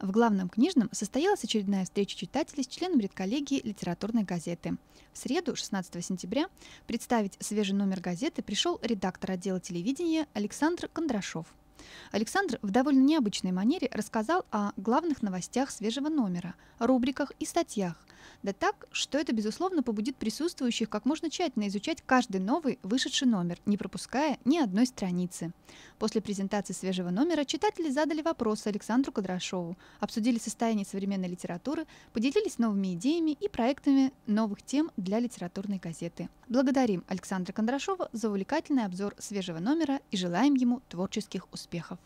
В главном книжном состоялась очередная встреча читателей с членом редколлегии литературной газеты. В среду, 16 сентября, представить свежий номер газеты пришел редактор отдела телевидения Александр Кондрашов. Александр в довольно необычной манере рассказал о главных новостях свежего номера, рубриках и статьях, да так, что это, безусловно, побудит присутствующих как можно тщательно изучать каждый новый вышедший номер, не пропуская ни одной страницы. После презентации свежего номера читатели задали вопросы Александру Кудряшову, обсудили состояние современной литературы, поделились новыми идеями и проектами новых тем для литературной газеты. Благодарим Александра Кондрашова за увлекательный обзор свежего номера и желаем ему творческих успехов.